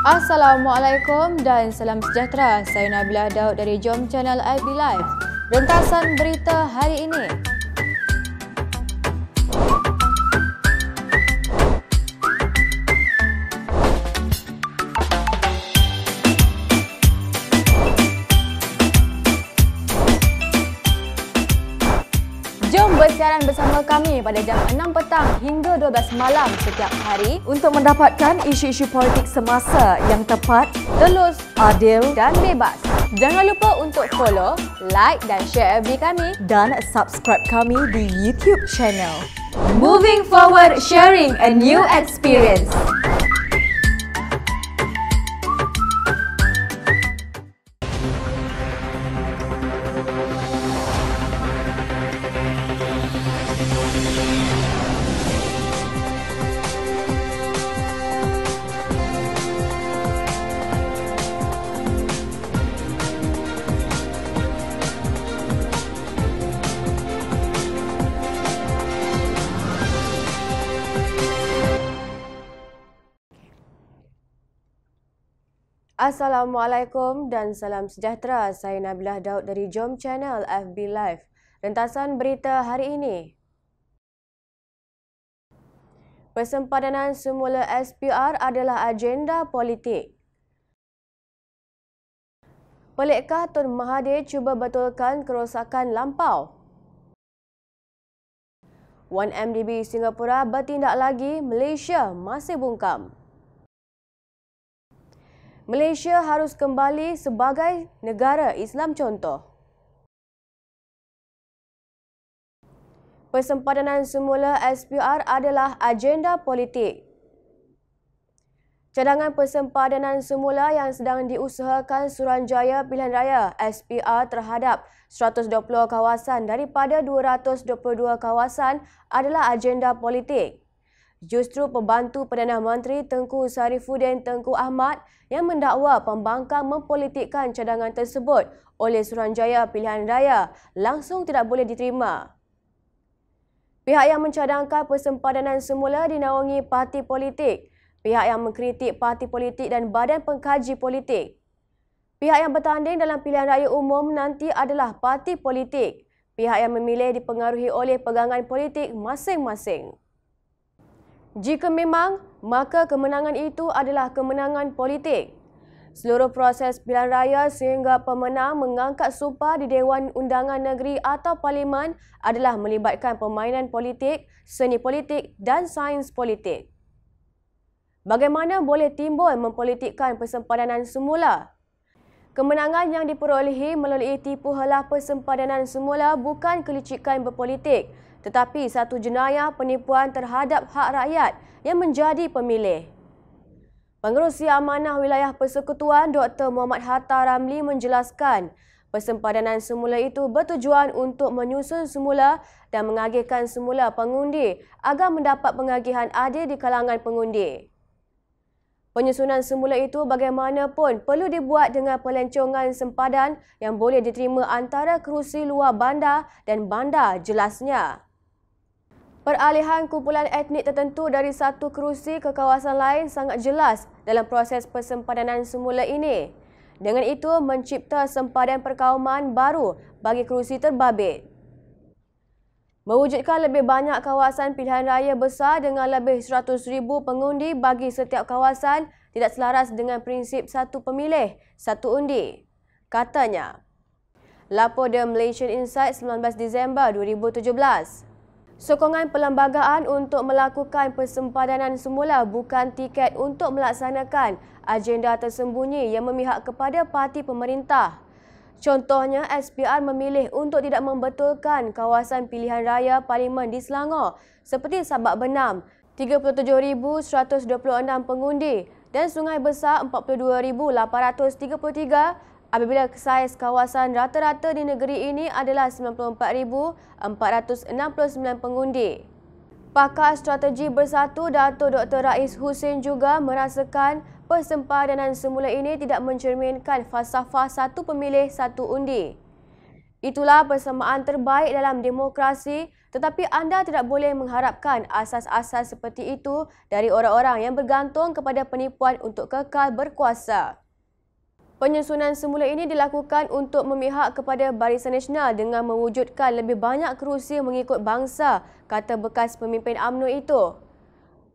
Assalamualaikum dan salam sejahtera. Saya Nabila Daud dari Jom Channel IB Live. Rentasan berita hari ini. bersama kami pada jam 6 petang hingga 12 malam setiap hari untuk mendapatkan isu-isu politik semasa yang tepat, telus, adil dan bebas. Jangan lupa untuk follow, like dan share FB kami dan subscribe kami di YouTube channel. Moving forward, sharing a new experience. Assalamualaikum dan salam sejahtera. Saya Nabilah Daud dari Jom Channel FB Live. Rentasan berita hari ini. Persempadanan semula SPR adalah agenda politik. Pelikkah Tun Mahathir cuba betulkan kerosakan lampau? 1MDB Singapura bertindak lagi, Malaysia masih bungkam. Malaysia harus kembali sebagai negara Islam contoh. Persempadanan semula SPR adalah agenda politik. Cadangan persempadanan semula yang sedang diusahakan Suranjaya Pilihan Raya SPR terhadap 120 kawasan daripada 222 kawasan adalah agenda politik justru pembantu Perdana Menteri Tengku Sarifuddin Tengku Ahmad yang mendakwa pembangkang mempolitikkan cadangan tersebut oleh Suranjaya Pilihan Raya langsung tidak boleh diterima. Pihak yang mencadangkan persempadanan semula dinaungi parti politik, pihak yang mengkritik parti politik dan badan pengkaji politik. Pihak yang bertanding dalam pilihan raya umum nanti adalah parti politik, pihak yang memilih dipengaruhi oleh pegangan politik masing-masing. Jika memang, maka kemenangan itu adalah kemenangan politik. Seluruh proses pilihan raya sehingga pemenang mengangkat sumpah di Dewan Undangan Negeri atau Parlimen adalah melibatkan permainan politik, seni politik dan sains politik. Bagaimana boleh timbul mempolitikkan persempadanan semula? Kemenangan yang diperolehi melalui tipu helah persempadanan semula bukan kelicikan berpolitik tetapi satu jenayah penipuan terhadap hak rakyat yang menjadi pemilih. Pengerusi Amanah Wilayah Persekutuan Dr. Muhammad Hatta Ramli menjelaskan persempadanan semula itu bertujuan untuk menyusun semula dan mengagihkan semula pengundi agar mendapat pengagihan adil di kalangan pengundi. Penyusunan semula itu bagaimanapun perlu dibuat dengan pelencongan sempadan yang boleh diterima antara kerusi luar bandar dan bandar jelasnya. Peralihan kumpulan etnik tertentu dari satu kerusi ke kawasan lain sangat jelas dalam proses persempadanan semula ini. Dengan itu, mencipta sempadan perkauman baru bagi kerusi terbabit. Mewujudkan lebih banyak kawasan pilihan raya besar dengan lebih 100,000 pengundi bagi setiap kawasan tidak selaras dengan prinsip satu pemilih, satu undi. Katanya, Lapor The Malaysian Insight 19 Disember 2017. Sokongan perlembagaan untuk melakukan persempadanan semula bukan tiket untuk melaksanakan agenda tersembunyi yang memihak kepada parti pemerintah. Contohnya, SPR memilih untuk tidak membetulkan kawasan pilihan raya Parlimen di Selangor seperti Sabak Benam, 37,126 pengundi dan Sungai Besar 42,833 pengundi apabila saiz kawasan rata-rata di negeri ini adalah 94,469 pengundi. Pakar Strategi Bersatu Dato' Dr. Rais Hussein juga merasakan persempadanan semula ini tidak mencerminkan falsafah satu pemilih satu undi. Itulah persamaan terbaik dalam demokrasi tetapi anda tidak boleh mengharapkan asas-asas seperti itu dari orang-orang yang bergantung kepada penipuan untuk kekal berkuasa. Penyusunan semula ini dilakukan untuk memihak kepada Barisan Nasional dengan mewujudkan lebih banyak kerusi mengikut bangsa, kata bekas pemimpin AMNO itu.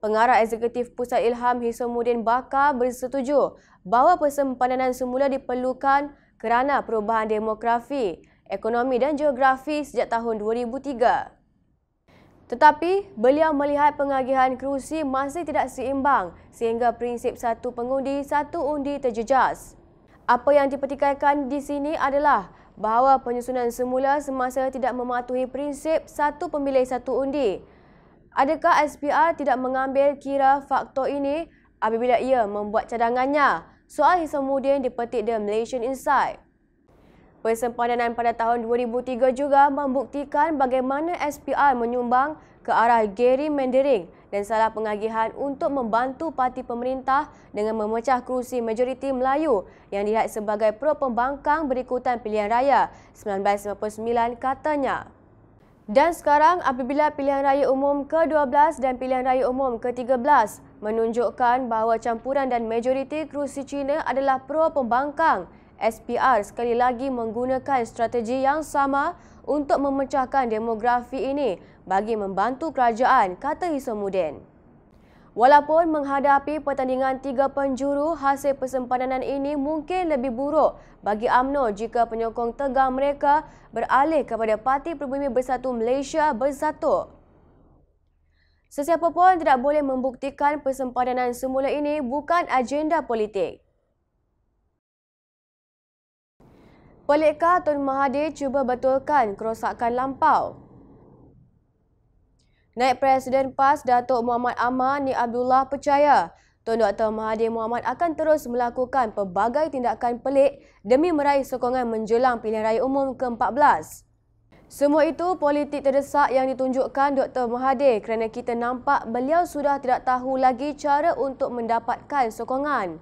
Pengarah Eksekutif Pusat Ilham Hisomuddin Bakar bersetuju bahawa persempadanan semula diperlukan kerana perubahan demografi, ekonomi dan geografi sejak tahun 2003. Tetapi, beliau melihat pengagihan kerusi masih tidak seimbang sehingga prinsip satu pengundi, satu undi terjejas. Apa yang dipertikaikan di sini adalah bahawa penyusunan semula semasa tidak mematuhi prinsip satu pemilih satu undi. Adakah SPR tidak mengambil kira faktor ini apabila ia membuat cadangannya? Soal Hisamuddin dipetik The Malaysian Insight. Persempadanan pada tahun 2003 juga membuktikan bagaimana SPR menyumbang ke arah gerrymandering dan salah pengagihan untuk membantu parti pemerintah dengan memecah kursi majoriti Melayu yang dilihat sebagai pro pembangkang berikutan pilihan raya 1999 katanya. Dan sekarang apabila pilihan raya umum ke-12 dan pilihan raya umum ke-13 menunjukkan bahawa campuran dan majoriti kursi Cina adalah pro pembangkang, SPR sekali lagi menggunakan strategi yang sama untuk memecahkan demografi ini bagi membantu kerajaan, kata Isomuddin. Walaupun menghadapi pertandingan tiga penjuru, hasil persempadanan ini mungkin lebih buruk bagi AMNO jika penyokong tegar mereka beralih kepada Parti Perbumi Bersatu Malaysia Bersatu. Sesiapa pun tidak boleh membuktikan persempadanan semula ini bukan agenda politik. Pelikkah Tun Mahathir cuba betulkan kerosakan lampau? Naib Presiden PAS Datuk Muhammad Amani Abdullah percaya Tuan Dr. Mahathir Mohamad akan terus melakukan pelbagai tindakan pelik demi meraih sokongan menjelang pilihan raya umum ke-14. Semua itu politik terdesak yang ditunjukkan Dr. Mahathir kerana kita nampak beliau sudah tidak tahu lagi cara untuk mendapatkan sokongan.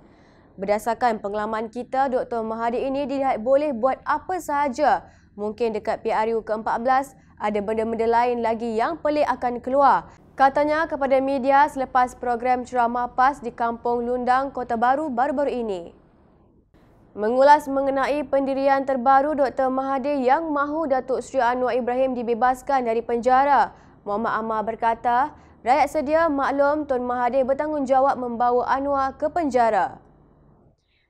Berdasarkan pengalaman kita, Dr. Mahathir ini dilihat boleh buat apa sahaja mungkin dekat PRU ke-14 ada benda-benda lain lagi yang pelik akan keluar. Katanya kepada media selepas program ceramah PAS di Kampung Lundang, Kota Baru baru-baru ini. Mengulas mengenai pendirian terbaru Dr. Mahathir yang mahu Datuk Sri Anwar Ibrahim dibebaskan dari penjara, Muhammad Ahmad berkata, rakyat sedia maklum Tun Mahathir bertanggungjawab membawa Anwar ke penjara.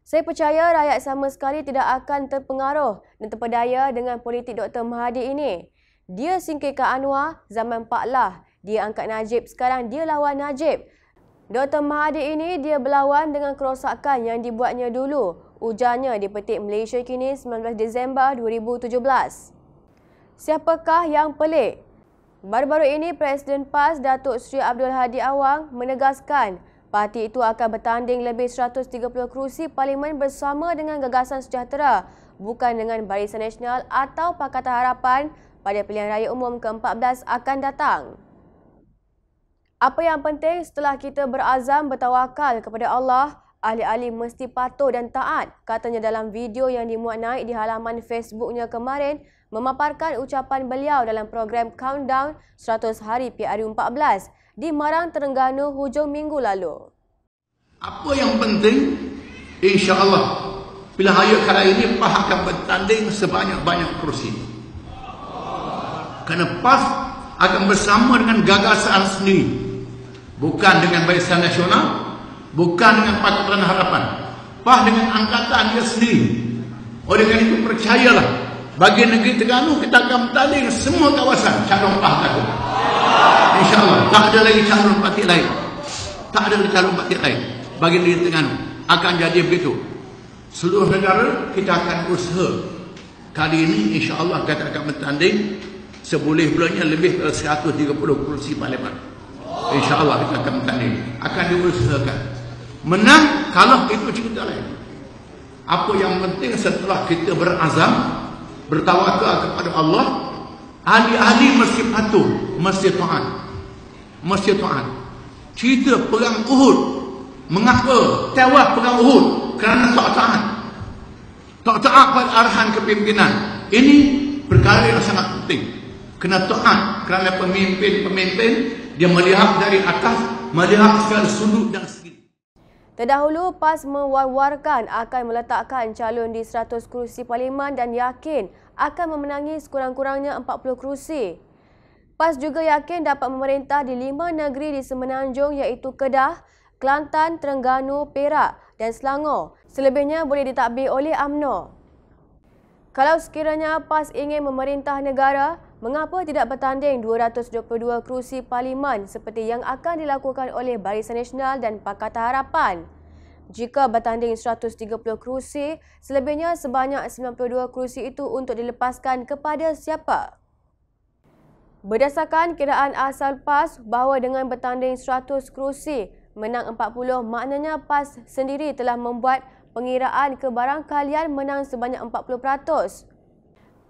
Saya percaya rakyat sama sekali tidak akan terpengaruh dan terpedaya dengan politik Dr. Mahathir ini. Dia singkirkan Anwar, zaman Pak Lah. Dia angkat Najib, sekarang dia lawan Najib. Dr. Mahathir ini dia berlawan dengan kerosakan yang dibuatnya dulu. Ujarnya dipetik Malaysia kini 19 Disember 2017. Siapakah yang pelik? Baru-baru ini Presiden PAS Datuk Seri Abdul Hadi Awang menegaskan parti itu akan bertanding lebih 130 kerusi parlimen bersama dengan gagasan sejahtera bukan dengan Barisan Nasional atau Pakatan Harapan pada pilihan raya umum ke-14 akan datang. Apa yang penting setelah kita berazam bertawakal kepada Allah, ahli-ahli mesti patuh dan taat, katanya dalam video yang dimuat naik di halaman Facebooknya kemarin, memaparkan ucapan beliau dalam program Countdown 100 Hari PRU14 di Marang Terengganu hujung minggu lalu. Apa yang penting, insya Allah, pilihan raya kali ini Pak bertanding sebanyak-banyak kursi. Kerana PAS akan bersama dengan gagasan sendiri Bukan dengan Barisan Nasional Bukan dengan Pakatan Harapan PAS dengan angkatan dia sendiri Oleh kerana itu percayalah Bagi negeri Terengganu kita akan bertanding semua kawasan Calon PAS tak ada InsyaAllah tak ada lagi calon parti lain Tak ada lagi calon parti lain Bagi negeri Terengganu Akan jadi begitu Seluruh negara kita akan usaha Kali ini insyaAllah kita akan bertanding seboleh-bolehnya lebih 130 kursi parlimen. Allah kita akan bertanding. Akan diusahakan. Menang, kalah itu cerita lain. Apa yang penting setelah kita berazam, bertawakal kepada Allah, ahli-ahli mesti patuh, mesti taat. Mesti taat. Cerita perang Uhud, mengapa tewas perang Uhud? Kerana tak taat. Tak taat pada arahan kepimpinan. Ini perkara yang sangat penting kena taat kerana pemimpin-pemimpin dia melihat dari atas, melihat segala sudut dan segi. Terdahulu PAS mewar-warkan akan meletakkan calon di 100 kerusi parlimen dan yakin akan memenangi sekurang-kurangnya 40 kerusi. PAS juga yakin dapat memerintah di lima negeri di Semenanjung iaitu Kedah, Kelantan, Terengganu, Perak dan Selangor. Selebihnya boleh ditakbir oleh AMNO. Kalau sekiranya PAS ingin memerintah negara, mengapa tidak bertanding 222 kerusi parlimen seperti yang akan dilakukan oleh Barisan Nasional dan Pakatan Harapan? Jika bertanding 130 kerusi, selebihnya sebanyak 92 kerusi itu untuk dilepaskan kepada siapa? Berdasarkan kiraan asal PAS bahawa dengan bertanding 100 kerusi, menang 40 maknanya PAS sendiri telah membuat pengiraan kebarangkalian menang sebanyak 40%.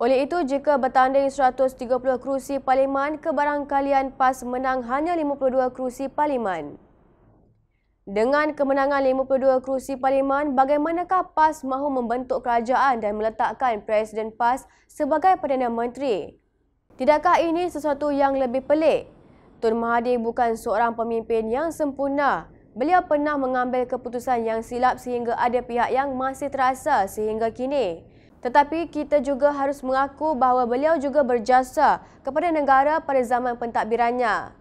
Oleh itu, jika bertanding 130 kerusi parlimen, kebarangkalian PAS menang hanya 52 kerusi parlimen. Dengan kemenangan 52 kerusi parlimen, bagaimanakah PAS mahu membentuk kerajaan dan meletakkan Presiden PAS sebagai Perdana Menteri? Tidakkah ini sesuatu yang lebih pelik? Tun Mahathir bukan seorang pemimpin yang sempurna Beliau pernah mengambil keputusan yang silap sehingga ada pihak yang masih terasa sehingga kini. Tetapi kita juga harus mengaku bahawa beliau juga berjasa kepada negara pada zaman pentadbirannya.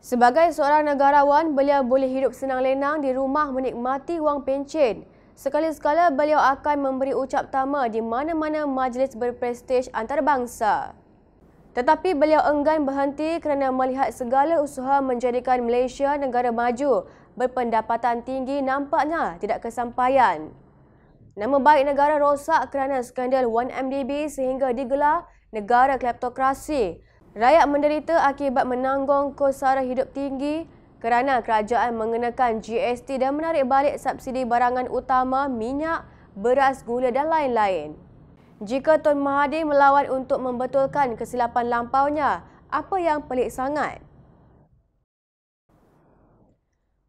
Sebagai seorang negarawan, beliau boleh hidup senang lenang di rumah menikmati wang pencen. Sekali-sekala beliau akan memberi ucap tama di mana-mana majlis berprestij antarabangsa. Tetapi beliau enggan berhenti kerana melihat segala usaha menjadikan Malaysia negara maju berpendapatan tinggi nampaknya tidak kesampaian. Nama baik negara rosak kerana skandal 1MDB sehingga digelar negara kleptokrasi. Rakyat menderita akibat menanggung kos sara hidup tinggi kerana kerajaan mengenakan GST dan menarik balik subsidi barangan utama minyak, beras, gula dan lain-lain. Jika Tun Mahathir melawan untuk membetulkan kesilapan lampaunya, apa yang pelik sangat?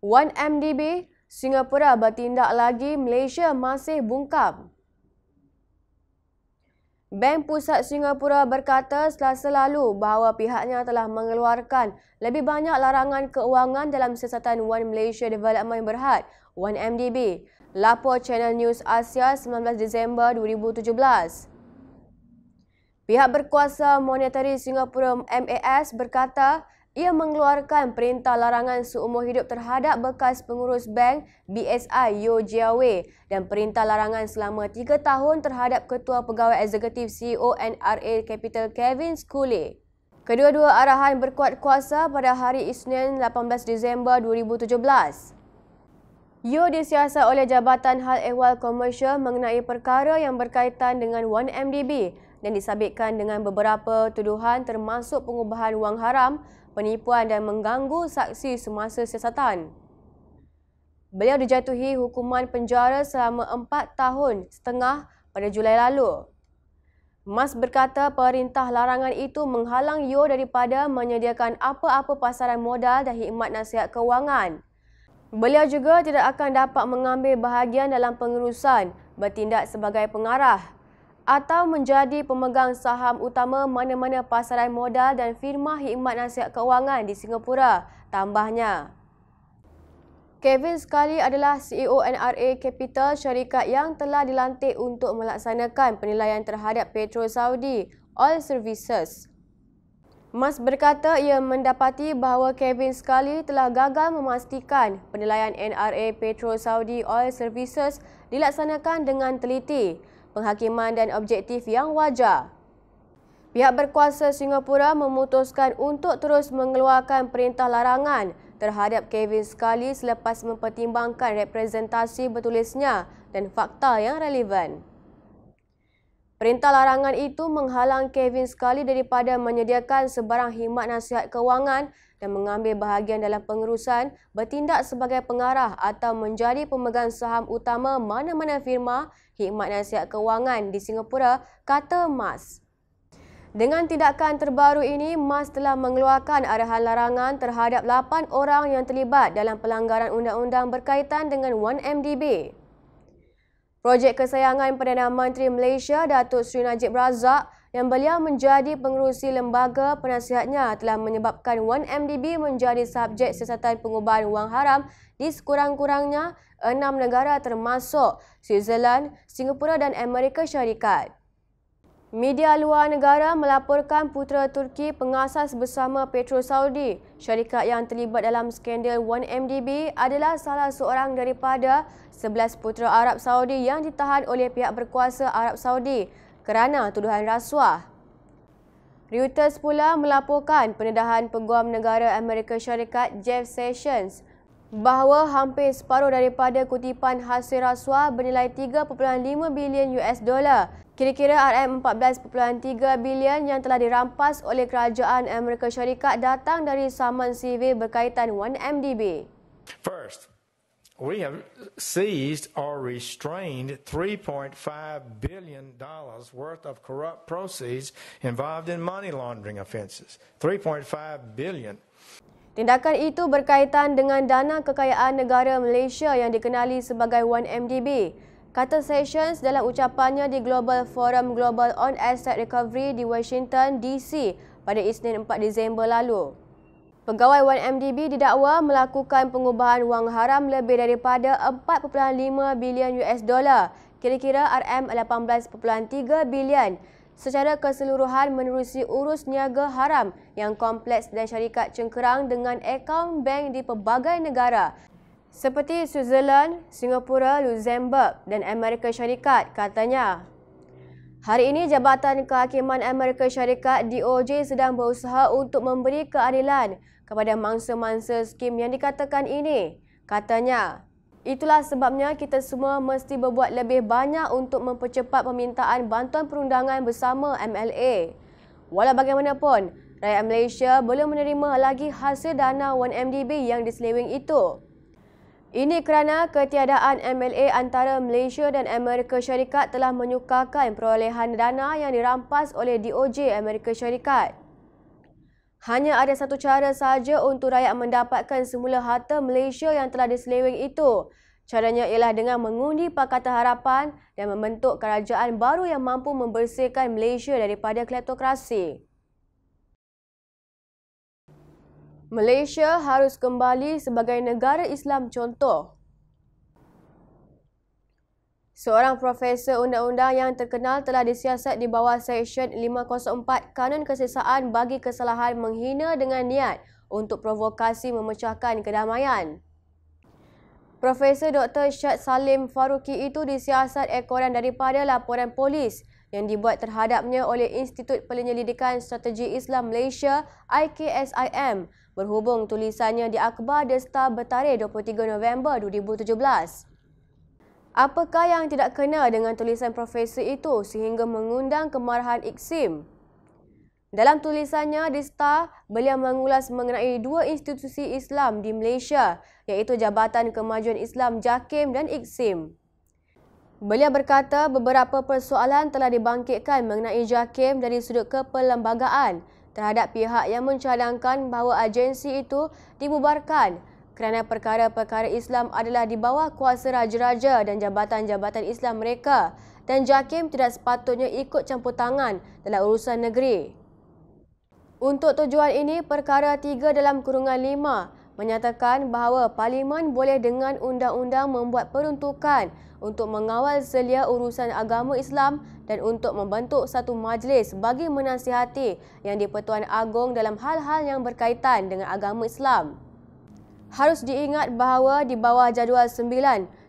1MDB, Singapura bertindak lagi, Malaysia masih bungkam. Bank Pusat Singapura berkata selasa lalu bahawa pihaknya telah mengeluarkan lebih banyak larangan keuangan dalam siasatan One Malaysia Development Berhad, 1MDB. Lapor Channel News Asia 19 Disember 2017. Pihak berkuasa monetari Singapura MAS berkata ia mengeluarkan perintah larangan seumur hidup terhadap bekas pengurus bank BSI Yeo Jiawei dan perintah larangan selama 3 tahun terhadap ketua pegawai eksekutif CEO NRA Capital Kevin Skule. Kedua-dua arahan berkuat kuasa pada hari Isnin 18 Disember 2017. Ia disiasat oleh Jabatan Hal Ehwal Komersial mengenai perkara yang berkaitan dengan 1MDB dan disabitkan dengan beberapa tuduhan termasuk pengubahan wang haram, penipuan dan mengganggu saksi semasa siasatan. Beliau dijatuhi hukuman penjara selama 4 tahun setengah pada Julai lalu. Mas berkata perintah larangan itu menghalang Yo daripada menyediakan apa-apa pasaran modal dan hikmat nasihat kewangan. Beliau juga tidak akan dapat mengambil bahagian dalam pengurusan, bertindak sebagai pengarah atau menjadi pemegang saham utama mana-mana pasaran modal dan firma khidmat nasihat keuangan di Singapura, tambahnya. Kevin Scully adalah CEO NRA Capital syarikat yang telah dilantik untuk melaksanakan penilaian terhadap Petro Saudi Oil Services. Mas berkata ia mendapati bahawa Kevin Scully telah gagal memastikan penilaian NRA Petro Saudi Oil Services dilaksanakan dengan teliti, penghakiman dan objektif yang wajar. Pihak berkuasa Singapura memutuskan untuk terus mengeluarkan perintah larangan terhadap Kevin Scully selepas mempertimbangkan representasi bertulisnya dan fakta yang relevan. Perintah larangan itu menghalang Kevin sekali daripada menyediakan sebarang khidmat nasihat kewangan dan mengambil bahagian dalam pengurusan, bertindak sebagai pengarah atau menjadi pemegang saham utama mana-mana firma khidmat nasihat kewangan di Singapura, kata Mas. Dengan tindakan terbaru ini, Mas telah mengeluarkan arahan larangan terhadap 8 orang yang terlibat dalam pelanggaran undang-undang berkaitan dengan 1MDB. Projek kesayangan Perdana Menteri Malaysia Datuk Seri Najib Razak yang beliau menjadi pengerusi lembaga penasihatnya telah menyebabkan 1MDB menjadi subjek siasatan pengubahan wang haram di sekurang-kurangnya enam negara termasuk Switzerland, Singapura dan Amerika Syarikat. Media luar negara melaporkan putera Turki pengasas bersama Petro Saudi, syarikat yang terlibat dalam skandal 1MDB adalah salah seorang daripada 11 putera Arab Saudi yang ditahan oleh pihak berkuasa Arab Saudi kerana tuduhan rasuah. Reuters pula melaporkan pendedahan Peguam Negara Amerika Syarikat Jeff Sessions bahawa hampir separuh daripada kutipan hasil rasuah bernilai 3.5 bilion US dollar, kira-kira RM14.3 bilion yang telah dirampas oleh kerajaan Amerika Syarikat datang dari saman sivil berkaitan 1MDB. First, we have seized or restrained $3.5 billion worth of corrupt proceeds involved in money laundering offenses. $3.5 billion. Tindakan itu berkaitan dengan dana kekayaan negara Malaysia yang dikenali sebagai 1MDB, kata Sessions dalam ucapannya di Global Forum Global on Asset Recovery di Washington, D.C. pada Isnin 4 Disember lalu. Pegawai 1MDB didakwa melakukan pengubahan wang haram lebih daripada 4.5 bilion US dollar, kira-kira RM18.3 bilion secara keseluruhan menerusi urus niaga haram yang kompleks dan syarikat cengkerang dengan akaun bank di pelbagai negara seperti Switzerland, Singapura, Luxembourg dan Amerika Syarikat katanya. Hari ini Jabatan Kehakiman Amerika Syarikat DOJ sedang berusaha untuk memberi keadilan kepada mangsa-mangsa skim yang dikatakan ini. Katanya, itulah sebabnya kita semua mesti berbuat lebih banyak untuk mempercepat permintaan bantuan perundangan bersama MLA. Walau bagaimanapun, rakyat Malaysia belum menerima lagi hasil dana 1MDB yang diseleweng itu. Ini kerana ketiadaan MLA antara Malaysia dan Amerika Syarikat telah menyukarkan perolehan dana yang dirampas oleh DOJ Amerika Syarikat. Hanya ada satu cara sahaja untuk rakyat mendapatkan semula harta Malaysia yang telah diseleweng itu. Caranya ialah dengan mengundi Pakatan Harapan dan membentuk kerajaan baru yang mampu membersihkan Malaysia daripada kleptokrasi. Malaysia harus kembali sebagai negara Islam contoh. Seorang profesor undang-undang yang terkenal telah disiasat di bawah Seksyen 504 Kanun Kesesaan bagi kesalahan menghina dengan niat untuk provokasi memecahkan kedamaian. Profesor Dr. Syed Salim Faruqi itu disiasat ekoran daripada laporan polis yang dibuat terhadapnya oleh Institut Penyelidikan Strategi Islam Malaysia IKSIM berhubung tulisannya di Akhbar Desta Bertarikh 23 November 2017. Apakah yang tidak kena dengan tulisan profesor itu sehingga mengundang kemarahan Iksim? Dalam tulisannya di Star, beliau mengulas mengenai dua institusi Islam di Malaysia iaitu Jabatan Kemajuan Islam JAKIM dan Iksim. Beliau berkata beberapa persoalan telah dibangkitkan mengenai JAKIM dari sudut kepelembagaan terhadap pihak yang mencadangkan bahawa agensi itu dibubarkan kerana perkara-perkara Islam adalah di bawah kuasa raja-raja dan jabatan-jabatan Islam mereka dan JAKIM tidak sepatutnya ikut campur tangan dalam urusan negeri. Untuk tujuan ini, perkara tiga dalam kurungan lima menyatakan bahawa Parlimen boleh dengan undang-undang membuat peruntukan untuk mengawal selia urusan agama Islam dan untuk membentuk satu majlis bagi menasihati yang di-Pertuan Agong dalam hal-hal yang berkaitan dengan agama Islam. Harus diingat bahawa di bawah jadual 9,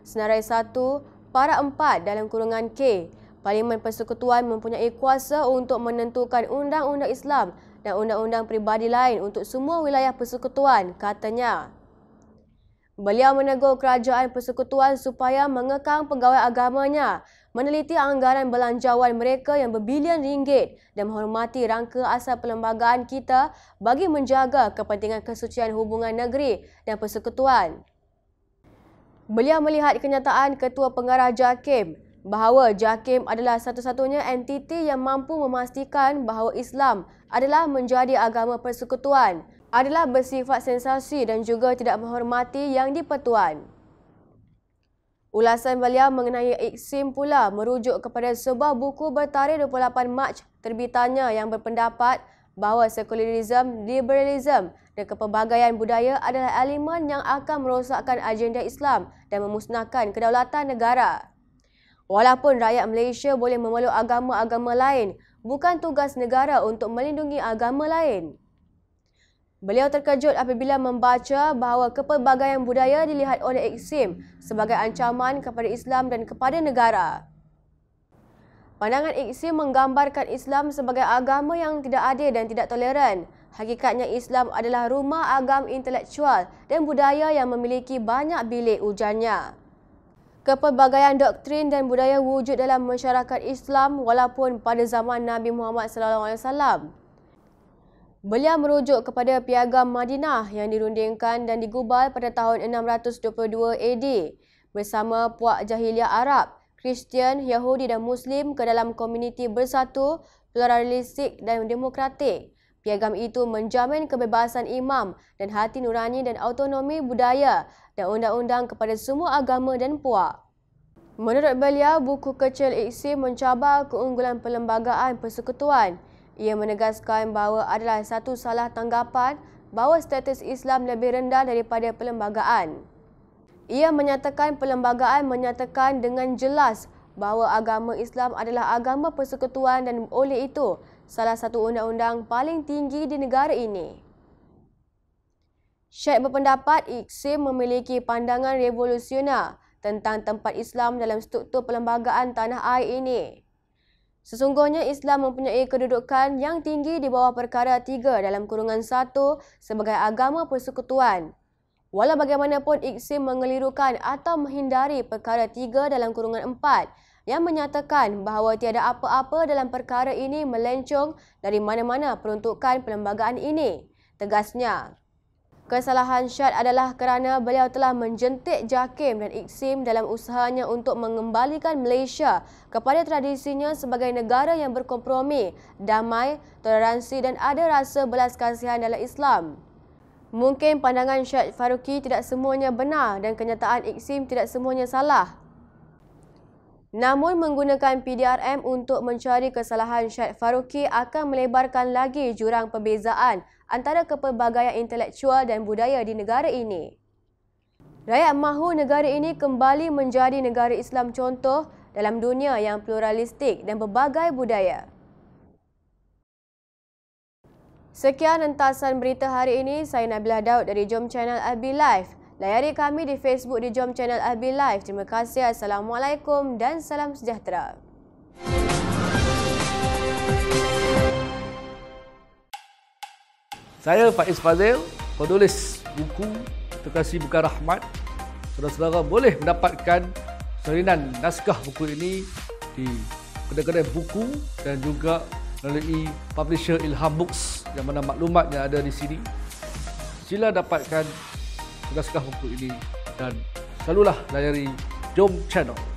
senarai 1, para 4 dalam kurungan K, Parlimen Persekutuan mempunyai kuasa untuk menentukan undang-undang Islam dan undang-undang peribadi lain untuk semua wilayah persekutuan, katanya. Beliau menegur kerajaan persekutuan supaya mengekang pegawai agamanya meneliti anggaran belanjawan mereka yang berbilion ringgit dan menghormati rangka asal perlembagaan kita bagi menjaga kepentingan kesucian hubungan negeri dan persekutuan. Beliau melihat kenyataan Ketua Pengarah JAKIM bahawa JAKIM adalah satu-satunya entiti yang mampu memastikan bahawa Islam adalah menjadi agama persekutuan, adalah bersifat sensasi dan juga tidak menghormati yang dipertuan. Ulasan beliau mengenai Iksim pula merujuk kepada sebuah buku bertarikh 28 Mac terbitannya yang berpendapat bahawa sekularisme, liberalisme dan kepelbagaian budaya adalah elemen yang akan merosakkan agenda Islam dan memusnahkan kedaulatan negara. Walaupun rakyat Malaysia boleh memeluk agama-agama lain, bukan tugas negara untuk melindungi agama lain. Beliau terkejut apabila membaca bahawa kepelbagaian budaya dilihat oleh Iksim sebagai ancaman kepada Islam dan kepada negara. Pandangan Iksim menggambarkan Islam sebagai agama yang tidak adil dan tidak toleran. Hakikatnya Islam adalah rumah agam intelektual dan budaya yang memiliki banyak bilik ujannya. Kepelbagaian doktrin dan budaya wujud dalam masyarakat Islam walaupun pada zaman Nabi Muhammad SAW. Beliau merujuk kepada piagam Madinah yang dirundingkan dan digubal pada tahun 622 AD bersama puak jahiliah Arab, Kristian, Yahudi dan Muslim ke dalam komuniti bersatu, pluralistik dan demokratik. Piagam itu menjamin kebebasan imam dan hati nurani dan autonomi budaya dan undang-undang kepada semua agama dan puak. Menurut beliau, buku kecil Iksi mencabar keunggulan perlembagaan persekutuan. Ia menegaskan bahawa adalah satu salah tanggapan bahawa status Islam lebih rendah daripada perlembagaan. Ia menyatakan perlembagaan menyatakan dengan jelas bahawa agama Islam adalah agama persekutuan dan oleh itu salah satu undang-undang paling tinggi di negara ini. Syekh berpendapat Iksim memiliki pandangan revolusional tentang tempat Islam dalam struktur perlembagaan tanah air ini. Sesungguhnya Islam mempunyai kedudukan yang tinggi di bawah perkara tiga dalam kurungan satu sebagai agama persekutuan. Walau bagaimanapun Iksim mengelirukan atau menghindari perkara tiga dalam kurungan empat yang menyatakan bahawa tiada apa-apa dalam perkara ini melencong dari mana-mana peruntukan perlembagaan ini, tegasnya. Kesalahan Syad adalah kerana beliau telah menjentik Jakim dan Iksim dalam usahanya untuk mengembalikan Malaysia kepada tradisinya sebagai negara yang berkompromi, damai, toleransi dan ada rasa belas kasihan dalam Islam. Mungkin pandangan Syed Faruqi tidak semuanya benar dan kenyataan Iksim tidak semuanya salah. Namun menggunakan PDRM untuk mencari kesalahan Syed Faruqi akan melebarkan lagi jurang perbezaan antara kepelbagaian intelektual dan budaya di negara ini. Rakyat mahu negara ini kembali menjadi negara Islam contoh dalam dunia yang pluralistik dan berbagai budaya. Sekian entasan berita hari ini. Saya Nabilah Daud dari Jom Channel Abi Live. Layari kami di Facebook di Jom Channel Abil Live. Terima kasih. Assalamualaikum dan salam sejahtera. Saya Faiz Fazil, penulis buku Terkasih Bukan Rahmat. Saudara-saudara boleh mendapatkan salinan naskah buku ini di kedai-kedai buku dan juga melalui publisher Ilham Books yang mana maklumat yang ada di sini. Sila dapatkan tegaskah untuk ini dan selalulah layari Jom Channel.